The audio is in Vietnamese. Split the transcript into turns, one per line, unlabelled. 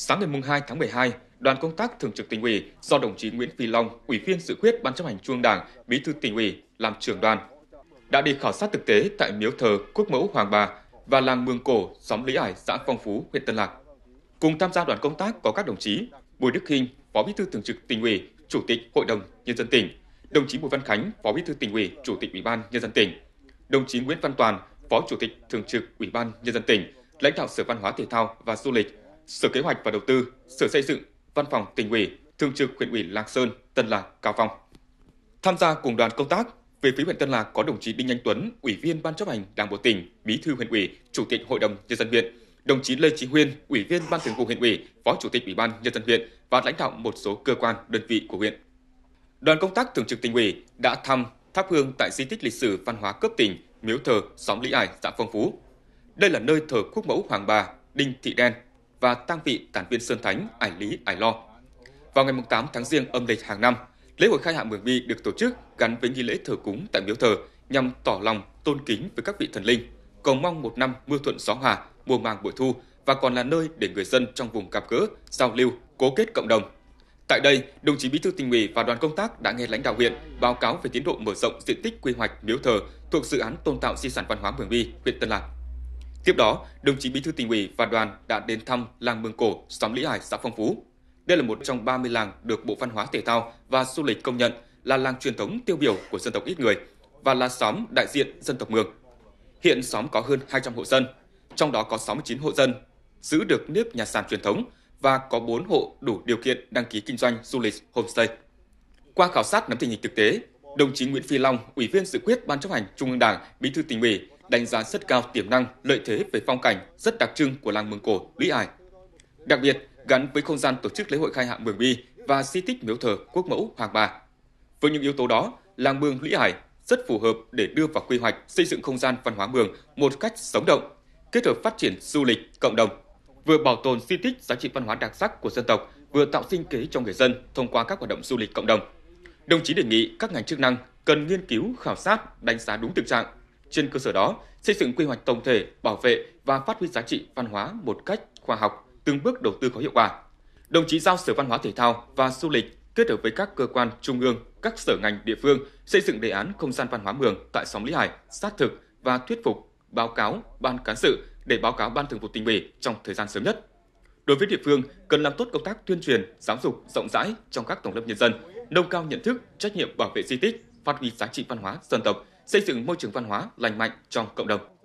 sáng ngày 2 tháng 12, đoàn công tác thường trực tỉnh ủy do đồng chí Nguyễn Phi Long, ủy viên dự khuyết Ban chấp hành Trung Đảng, bí thư tỉnh ủy làm trưởng đoàn, đã đi khảo sát thực tế tại miếu thờ Quốc mẫu Hoàng Bà và làng Mường Cổ, xóm Lý Ải, xã Phong Phú, huyện Tân Lạc. Cùng tham gia đoàn công tác có các đồng chí Bùi Đức Hinh, Phó Bí thư Thường trực Tỉnh ủy, Chủ tịch Hội đồng nhân dân tỉnh, đồng chí Bùi Văn Khánh, Phó Bí thư Tỉnh ủy, Chủ tịch Ủy ban nhân dân tỉnh, đồng chí Nguyễn Văn Toàn, Phó Chủ tịch Thường trực Ủy ban nhân dân tỉnh, lãnh đạo Sở Văn hóa Thể thao và Du lịch, Sở Kế hoạch và Đầu tư, Sở Xây dựng, Văn phòng Tỉnh ủy, Thường trực huyện ủy Lạc Sơn, Tân Lạc, Cao Phong. Tham gia cùng đoàn công tác về phía huyện Tân Lạc có đồng chí Đinh Anh Tuấn, Ủy viên Ban chấp hành Đảng bộ tỉnh, Bí thư huyện ủy, Chủ tịch Hội đồng nhân dân huyện, đồng chí Lê Chí Huyên, Ủy viên Ban Thường vụ huyện ủy, Phó Chủ tịch Ủy ban nhân dân huyện và lãnh đạo một số cơ quan đơn vị của huyện. Đoàn công tác thường trực tỉnh ủy đã thăm thắp hương tại di tích lịch sử văn hóa cấp tỉnh miếu thờ xóm Lý Ải, xã Phong Phú. Đây là nơi thờ quốc mẫu Hoàng Bà, Đinh Thị Đen, và tang vị tản viên Sơn Thánh, Ải Lý, Ải Lo. Vào ngày 8 tháng Giêng âm lịch hàng năm, lễ hội khai hạ Mường Vi được tổ chức gắn với nghi lễ thờ cúng tại miếu thờ nhằm tỏ lòng tôn kính với các vị thần linh, cầu mong một năm mưa thuận gió hòa, mùa màng bội thu và còn là nơi để người dân trong vùng gặp gỡ, giao lưu, cố kết cộng đồng. Tại đây, đồng chí Bí thư tỉnh ủy và đoàn công tác đã nghe lãnh đạo huyện báo cáo về tiến độ mở rộng diện tích quy hoạch miếu thờ thuộc dự án tôn tạo di sản văn hóa Mường Vi, huyện Tân Lạc. Tiếp đó, đồng chí Bí thư tỉnh ủy và đoàn đã đến thăm làng Mường Cổ, xóm Lý Hải, xã Phong Phú. Đây là một trong 30 làng được Bộ Văn hóa Thể thao và Du lịch công nhận là làng truyền thống tiêu biểu của dân tộc ít người và là xóm đại diện dân tộc Mường. Hiện xóm có hơn 200 hộ dân, trong đó có 69 hộ dân giữ được nếp nhà sàn truyền thống và có 4 hộ đủ điều kiện đăng ký kinh doanh du lịch homestay. Qua khảo sát nắm tình hình thực tế, đồng chí Nguyễn Phi Long, Ủy viên dự quyết Ban chấp hành Trung ương Đảng, Bí thư tỉnh ủy, đánh giá rất cao tiềm năng, lợi thế về phong cảnh rất đặc trưng của làng Mường Cổ, Lý Ải. Đặc biệt, gắn với không gian tổ chức lễ hội khai hạ Mường Bi và di tích miếu thờ quốc mẫu Hoàng Bà. Với những yếu tố đó, làng Mường Lý Hải rất phù hợp để đưa vào quy hoạch xây dựng không gian văn hóa Mường một cách sống động, kết hợp phát triển du lịch cộng đồng, vừa bảo tồn di tích giá trị văn hóa đặc sắc của dân tộc, vừa tạo sinh kế cho người dân thông qua các hoạt động du lịch cộng đồng. Đồng chí đề nghị các ngành chức năng cần nghiên cứu, khảo sát, đánh giá đúng thực trạng, trên cơ sở đó, xây dựng quy hoạch tổng thể, bảo vệ và phát huy giá trị văn hóa một cách khoa học, từng bước đầu tư có hiệu quả. Đồng chí giao Sở Văn hóa Thể thao và Du lịch kết hợp với các cơ quan trung ương, các sở ngành địa phương xây dựng đề án không gian văn hóa Mường tại xóm Lý Hải, sát thực và thuyết phục báo cáo ban cán sự để báo cáo ban thường vụ tỉnh ủy trong thời gian sớm nhất. Đối với địa phương, cần làm tốt công tác tuyên truyền, giáo dục rộng rãi trong các tầng lớp nhân dân, nâng cao nhận thức, trách nhiệm bảo vệ di tích, phát huy giá trị văn hóa dân tộc, xây dựng môi trường văn hóa lành mạnh trong cộng đồng.